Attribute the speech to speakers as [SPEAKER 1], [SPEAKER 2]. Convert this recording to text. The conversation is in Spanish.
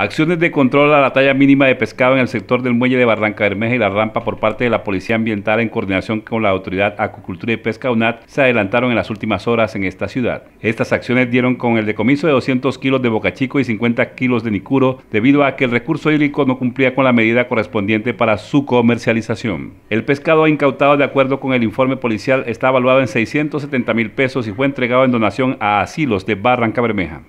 [SPEAKER 1] Acciones de control a la talla mínima de pescado en el sector del muelle de Barranca Bermeja y la rampa por parte de la Policía Ambiental en coordinación con la Autoridad Acucultura y Pesca UNAT se adelantaron en las últimas horas en esta ciudad. Estas acciones dieron con el decomiso de 200 kilos de bocachico y 50 kilos de nicuro debido a que el recurso hídrico no cumplía con la medida correspondiente para su comercialización. El pescado incautado de acuerdo con el informe policial está evaluado en 670 mil pesos y fue entregado en donación a asilos de Barranca Bermeja.